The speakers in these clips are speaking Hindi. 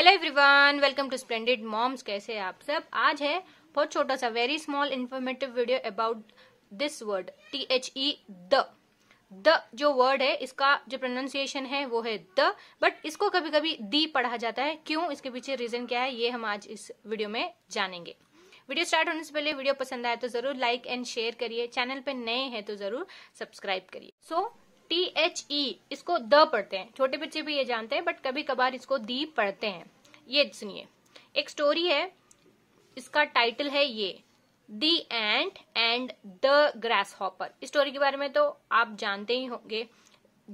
Hello everyone welcome to Splendid Moms कैसे आप सब आज है बहुत छोटा सा very small informative video about this word T H E the the जो वर्ड है इसका जो प्रोनाउंसिएशन है वो है द बट इसको कभी कभी दी पढ़ा जाता है क्यों इसके पीछे रीजन क्या है ये हम आज इस वीडियो में जानेंगे वीडियो स्टार्ट होने से पहले वीडियो पसंद आए तो जरूर लाइक एंड शेयर करिए चैनल पे नए हैं तो जरूर सब्सक्राइब करिए सो टी एच ई इसको द पढ़ते हैं छोटे बच्चे भी ये जानते हैं बट कभी कभार इसको दी पढ़ते हैं ये सुनिए एक स्टोरी है इसका टाइटल है ये the ant and the grasshopper story के बारे में तो आप जानते ही होंगे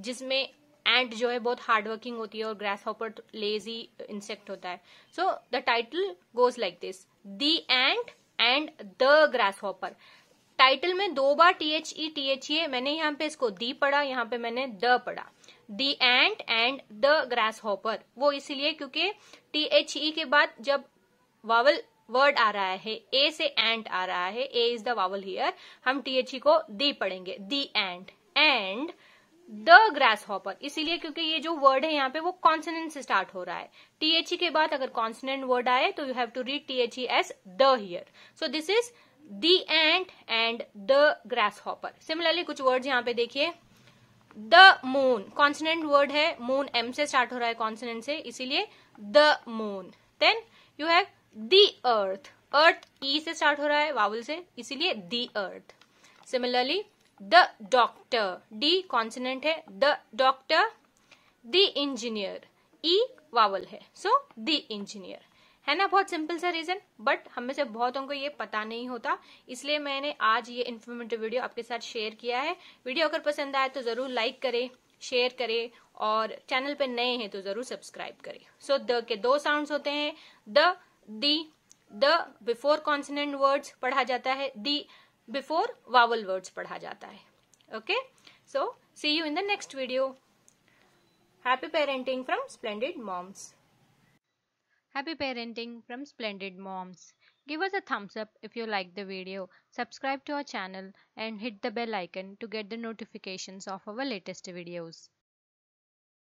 जिसमें एंट जो है बहुत हार्डवर्किंग होती है और ग्रास हॉपर लेजी इंसेक्ट होता है so the title goes like this the ant and the grasshopper title में दो बार T H E T H E मैंने यहाँ पे इसको दी पढ़ा यहाँ पे मैंने द पढ़ा the ant and the grasshopper वो इसलिए क्योंकि टी एच ई के बाद जब वावल वर्ड आ रहा है ए से एंट आ रहा है A is the vowel here हम टी एच ई को दी पढ़ेंगे the ant and the grasshopper इसीलिए क्योंकि ये जो वर्ड है यहाँ पे वो कॉन्सनेंट से स्टार्ट हो रहा है टीएचई e के बाद अगर कॉन्सनेंट वर्ड आए तो you have to read T H E as the here so this is the ant and the grasshopper similarly कुछ वर्ड यहाँ पे देखिए द मून कॉन्सनेंट वर्ड है मून एम से स्टार्ट हो रहा है कॉन्सनेंट से इसीलिए the moon then you have the earth earth E से स्टार्ट हो रहा है वावल से इसीलिए the earth similarly the doctor D consonant है the doctor the engineer E vowel है सो द इंजीनियर है ना बहुत सिंपल सा रीजन बट हमें से बहुतों को ये पता नहीं होता इसलिए मैंने आज ये इन्फॉर्मेटिव वीडियो आपके साथ शेयर किया है वीडियो अगर पसंद आए तो जरूर लाइक करें शेयर करें और चैनल पे नए हैं तो जरूर सब्सक्राइब करें सो so, द के दो साउंड होते हैं the the the before consonant words पढ़ा जाता है दी बिफोर वावल वर्ड्स पढ़ा जाता है okay so see you in the next video happy parenting from splendid moms Happy parenting from Splendid Moms. Give us a thumbs up if you like the video, subscribe to our channel and hit the bell icon to get the notifications of our latest videos.